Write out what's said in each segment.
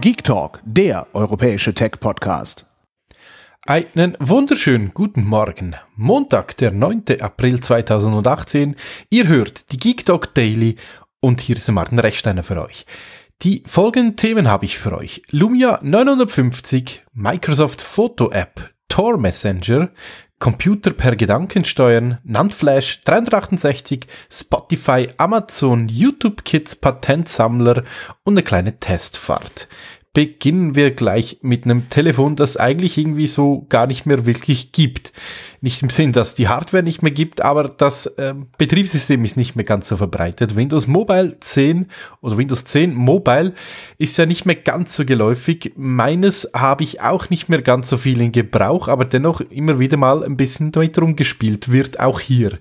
Geek Talk, der europäische Tech-Podcast. Einen wunderschönen guten Morgen. Montag, der 9. April 2018. Ihr hört die Geek Talk Daily und hier ist Martin Rechsteiner für euch. Die folgenden Themen habe ich für euch. Lumia 950, Microsoft Photo App, Tor Messenger, Computer per Gedanken steuern, nand 368, Spotify, Amazon, YouTube Kids, Patentsammler und eine kleine Testfahrt beginnen wir gleich mit einem Telefon, das eigentlich irgendwie so gar nicht mehr wirklich gibt. Nicht im Sinn, dass die Hardware nicht mehr gibt, aber das äh, Betriebssystem ist nicht mehr ganz so verbreitet. Windows Mobile 10 oder Windows 10 Mobile ist ja nicht mehr ganz so geläufig. Meines habe ich auch nicht mehr ganz so viel in Gebrauch, aber dennoch immer wieder mal ein bisschen damit rumgespielt wird, auch hier.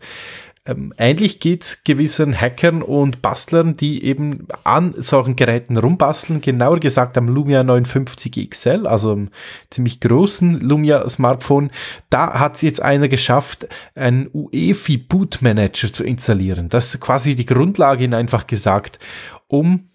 Ähm, eigentlich geht's gewissen Hackern und Bastlern, die eben an solchen Geräten rumbasteln, genauer gesagt am Lumia 59 XL, also einem ziemlich großen Lumia Smartphone, da hat es jetzt einer geschafft, einen UEFI Boot Manager zu installieren. Das ist quasi die Grundlage, in einfach gesagt, um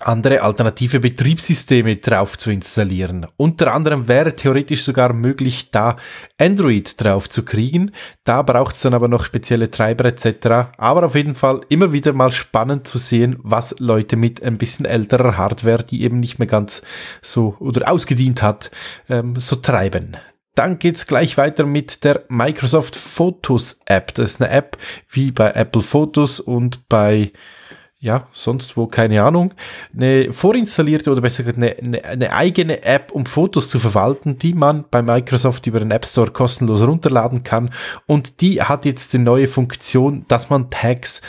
andere alternative Betriebssysteme drauf zu installieren. Unter anderem wäre theoretisch sogar möglich, da Android drauf zu kriegen. Da braucht es dann aber noch spezielle Treiber etc. Aber auf jeden Fall immer wieder mal spannend zu sehen, was Leute mit ein bisschen älterer Hardware, die eben nicht mehr ganz so oder ausgedient hat, ähm, so treiben. Dann geht es gleich weiter mit der Microsoft Photos App. Das ist eine App wie bei Apple Photos und bei ja, sonst wo, keine Ahnung, eine vorinstallierte oder besser gesagt eine, eine, eine, eigene App, um Fotos zu verwalten, die man bei Microsoft über den App Store kostenlos runterladen kann. Und die hat jetzt die neue Funktion, dass man Tags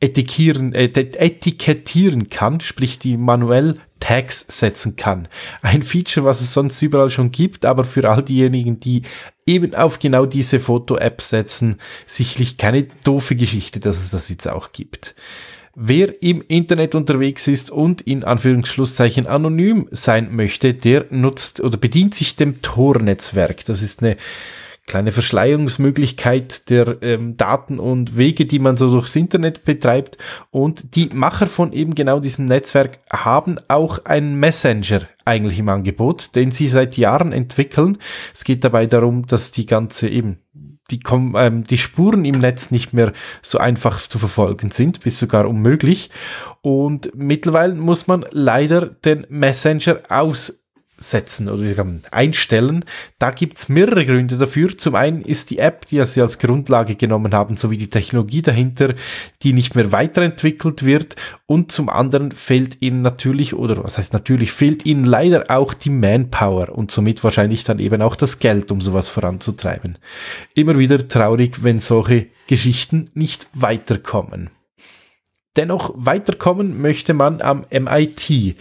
etikieren, äh, etikettieren kann, sprich die manuell Tags setzen kann. Ein Feature, was es sonst überall schon gibt, aber für all diejenigen, die eben auf genau diese Foto-App setzen, sicherlich keine doofe Geschichte, dass es das jetzt auch gibt. Wer im Internet unterwegs ist und in Anführungsschlusszeichen anonym sein möchte, der nutzt oder bedient sich dem Tor-Netzwerk. Das ist eine kleine Verschleierungsmöglichkeit der ähm, Daten und Wege, die man so durchs Internet betreibt. Und die Macher von eben genau diesem Netzwerk haben auch einen Messenger eigentlich im Angebot, den sie seit Jahren entwickeln. Es geht dabei darum, dass die ganze eben die, ähm, die Spuren im Netz nicht mehr so einfach zu verfolgen sind, bis sogar unmöglich. Und mittlerweile muss man leider den Messenger aus setzen oder ähm, einstellen. Da gibt es mehrere Gründe dafür. Zum einen ist die App, die sie als Grundlage genommen haben, sowie die Technologie dahinter, die nicht mehr weiterentwickelt wird. Und zum anderen fehlt ihnen natürlich, oder was heißt natürlich, fehlt ihnen leider auch die Manpower und somit wahrscheinlich dann eben auch das Geld, um sowas voranzutreiben. Immer wieder traurig, wenn solche Geschichten nicht weiterkommen. Dennoch weiterkommen möchte man am MIT.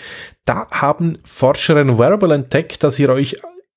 Da haben Forscher ein Wearable entdeckt, dass ihr euch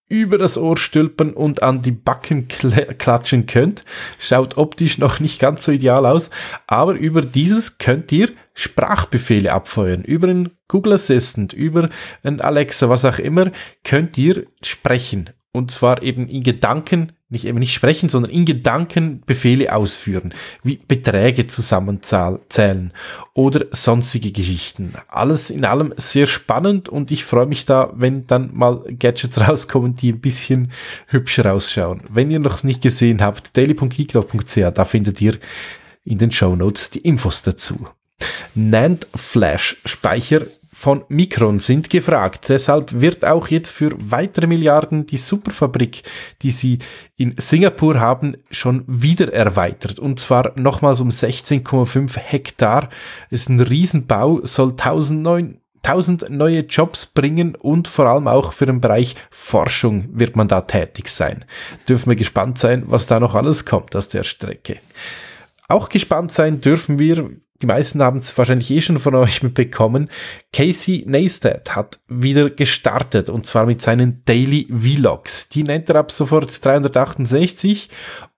über das Ohr stülpen und an die Backen klatschen könnt. Schaut optisch noch nicht ganz so ideal aus, aber über dieses könnt ihr Sprachbefehle abfeuern. Über einen Google Assistant, über einen Alexa, was auch immer, könnt ihr sprechen und zwar eben in Gedanken, nicht eben nicht sprechen, sondern in Gedanken Befehle ausführen, wie Beträge zusammenzählen oder sonstige Geschichten. Alles in allem sehr spannend und ich freue mich da, wenn dann mal Gadgets rauskommen, die ein bisschen hübscher ausschauen. Wenn ihr noch nicht gesehen habt, daily.geekdog.ch, da findet ihr in den Show Notes die Infos dazu. NAND Flash Speicher von Mikron sind gefragt. Deshalb wird auch jetzt für weitere Milliarden die Superfabrik, die sie in Singapur haben, schon wieder erweitert. Und zwar nochmals um 16,5 Hektar. Ist ein Riesenbau, soll 1009 1000 neue Jobs bringen und vor allem auch für den Bereich Forschung wird man da tätig sein. Dürfen wir gespannt sein, was da noch alles kommt aus der Strecke. Auch gespannt sein dürfen wir, die meisten haben es wahrscheinlich eh schon von euch mitbekommen, Casey Neistat hat wieder gestartet und zwar mit seinen Daily Vlogs. Die nennt er ab sofort 368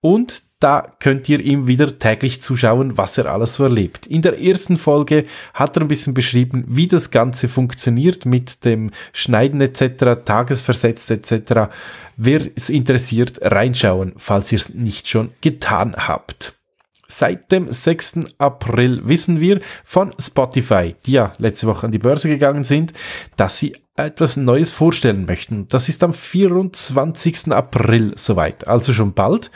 und da könnt ihr ihm wieder täglich zuschauen, was er alles so erlebt. In der ersten Folge hat er ein bisschen beschrieben, wie das Ganze funktioniert mit dem Schneiden etc., Tagesversetzt etc. Wer es interessiert, reinschauen, falls ihr es nicht schon getan habt. Seit dem 6. April wissen wir von Spotify, die ja letzte Woche an die Börse gegangen sind, dass sie etwas Neues vorstellen möchten. Das ist am 24. April soweit, also schon bald.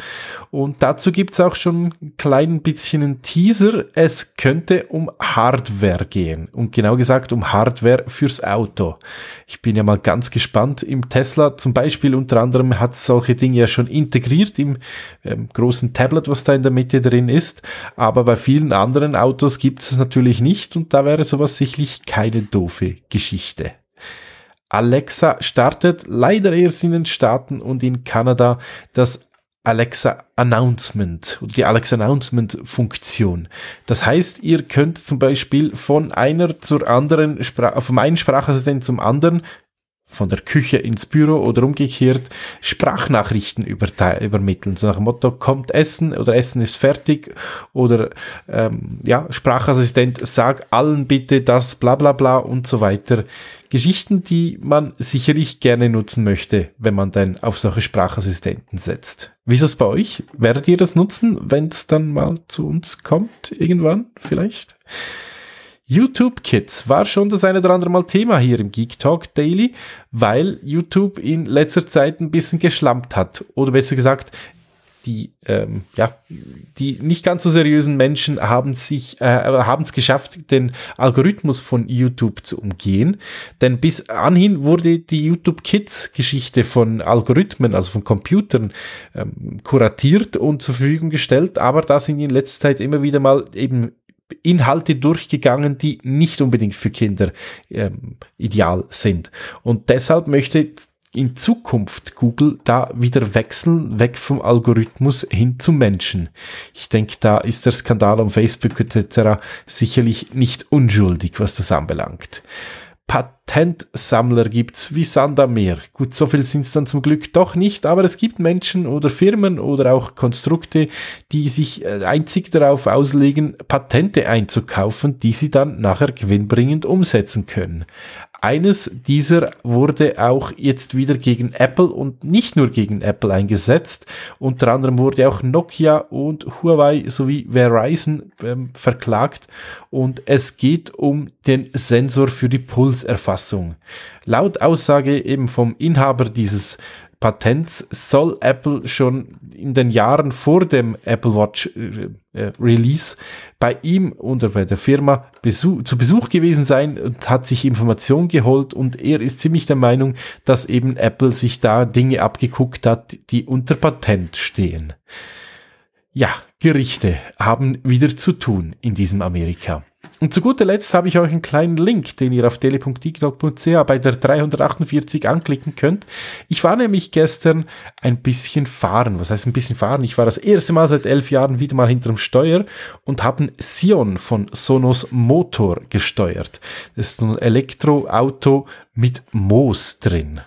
Und dazu gibt es auch schon ein klein bisschen einen Teaser. Es könnte um Hardware gehen und genau gesagt um Hardware fürs Auto. Ich bin ja mal ganz gespannt. Im Tesla zum Beispiel unter anderem hat solche Dinge ja schon integriert im ähm, großen Tablet, was da in der Mitte drin ist. Aber bei vielen anderen Autos gibt es es natürlich nicht und da wäre sowas sicherlich keine doofe Geschichte. Alexa startet leider erst in den Staaten und in Kanada das Alexa Announcement oder die Alexa Announcement Funktion. Das heißt, ihr könnt zum Beispiel von einer zur anderen, Sprache, vom einen Sprachassistenten zum anderen von der Küche ins Büro oder umgekehrt Sprachnachrichten übermitteln. So nach dem Motto, kommt Essen oder Essen ist fertig oder ähm, ja, Sprachassistent, sag allen bitte das, bla bla bla und so weiter. Geschichten, die man sicherlich gerne nutzen möchte, wenn man dann auf solche Sprachassistenten setzt. Wie ist das bei euch? Werdet ihr das nutzen, wenn es dann mal zu uns kommt, irgendwann vielleicht? YouTube Kids war schon das eine oder andere Mal Thema hier im Geek Talk Daily, weil YouTube in letzter Zeit ein bisschen geschlampt hat. Oder besser gesagt, die, ähm, ja, die nicht ganz so seriösen Menschen haben sich, äh, haben es geschafft, den Algorithmus von YouTube zu umgehen. Denn bis anhin wurde die YouTube Kids Geschichte von Algorithmen, also von Computern, ähm, kuratiert und zur Verfügung gestellt. Aber da sind in letzter Zeit immer wieder mal eben Inhalte durchgegangen, die nicht unbedingt für Kinder ähm, ideal sind. Und deshalb möchte in Zukunft Google da wieder wechseln, weg vom Algorithmus hin zum Menschen. Ich denke, da ist der Skandal um Facebook etc. sicherlich nicht unschuldig, was das anbelangt. Pat Patentsammler gibt es wie Sand am Meer. Gut, so viel sind es dann zum Glück doch nicht, aber es gibt Menschen oder Firmen oder auch Konstrukte, die sich äh, einzig darauf auslegen, Patente einzukaufen, die sie dann nachher gewinnbringend umsetzen können. Eines dieser wurde auch jetzt wieder gegen Apple und nicht nur gegen Apple eingesetzt. Unter anderem wurde auch Nokia und Huawei sowie Verizon ähm, verklagt und es geht um den Sensor für die Pulserfassung. Fassung. Laut Aussage eben vom Inhaber dieses Patents soll Apple schon in den Jahren vor dem Apple Watch äh, äh Release bei ihm oder bei der Firma Besuch, zu Besuch gewesen sein und hat sich Informationen geholt und er ist ziemlich der Meinung, dass eben Apple sich da Dinge abgeguckt hat, die unter Patent stehen. Ja, Gerichte haben wieder zu tun in diesem Amerika. Und zu guter Letzt habe ich euch einen kleinen Link, den ihr auf tele.tiktok.ch bei der 348 anklicken könnt. Ich war nämlich gestern ein bisschen fahren. Was heißt ein bisschen fahren? Ich war das erste Mal seit elf Jahren wieder mal hinterm Steuer und habe einen Sion von Sonos Motor gesteuert. Das ist ein Elektroauto mit Moos drin.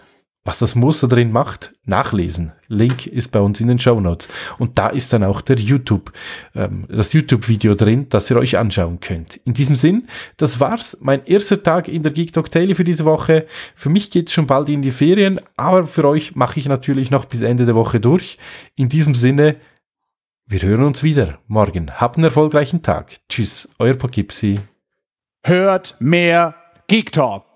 Was das Muster drin macht, nachlesen. Link ist bei uns in den Show Notes. Und da ist dann auch der YouTube, ähm, das YouTube-Video drin, das ihr euch anschauen könnt. In diesem Sinn, das war's. Mein erster Tag in der Geek Talk Daily für diese Woche. Für mich geht's schon bald in die Ferien, aber für euch mache ich natürlich noch bis Ende der Woche durch. In diesem Sinne, wir hören uns wieder morgen. Habt einen erfolgreichen Tag. Tschüss, euer Poughkeepsie. Hört mehr Geek Talk.